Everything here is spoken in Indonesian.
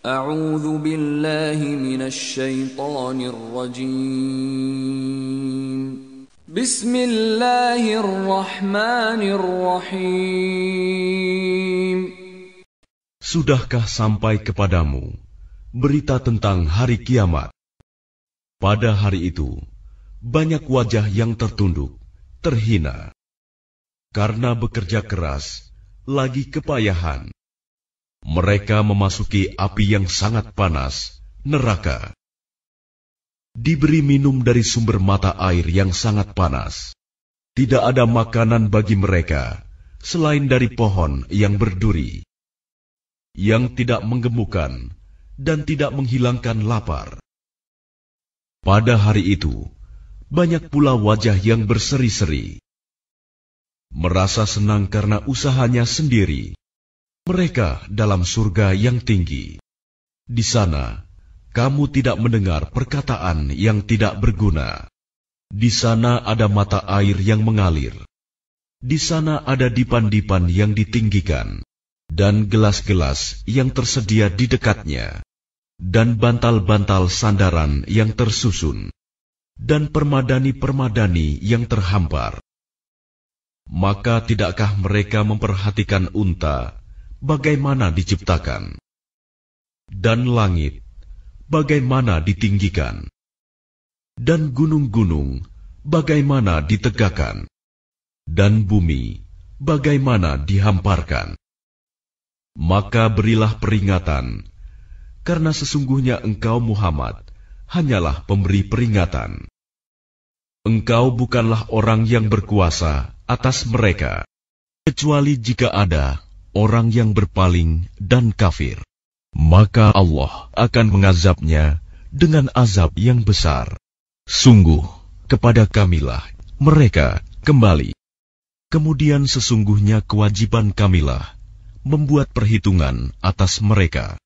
A'udzu billahi minasyaitonir rajim. Bismillahirrahmanirrahim. Sudahkah sampai kepadamu berita tentang hari kiamat? Pada hari itu, banyak wajah yang tertunduk, terhina. Karena bekerja keras, lagi kepayahan. Mereka memasuki api yang sangat panas, neraka. Diberi minum dari sumber mata air yang sangat panas. Tidak ada makanan bagi mereka, selain dari pohon yang berduri. Yang tidak menggemukkan, dan tidak menghilangkan lapar. Pada hari itu, banyak pula wajah yang berseri-seri. Merasa senang karena usahanya sendiri, mereka dalam surga yang tinggi. Di sana, kamu tidak mendengar perkataan yang tidak berguna. Di sana ada mata air yang mengalir. Di sana ada dipan-dipan yang ditinggikan, dan gelas-gelas yang tersedia di dekatnya, dan bantal-bantal sandaran yang tersusun, dan permadani-permadani yang terhampar maka tidakkah mereka memperhatikan unta bagaimana diciptakan, dan langit, bagaimana ditinggikan, dan gunung-gunung, bagaimana ditegakkan, dan bumi, bagaimana dihamparkan. Maka berilah peringatan, karena sesungguhnya engkau Muhammad hanyalah pemberi peringatan. Engkau bukanlah orang yang berkuasa atas mereka, kecuali jika ada orang yang berpaling dan kafir. Maka Allah akan mengazabnya dengan azab yang besar. Sungguh, kepada kamilah mereka kembali. Kemudian sesungguhnya kewajiban kamilah membuat perhitungan atas mereka.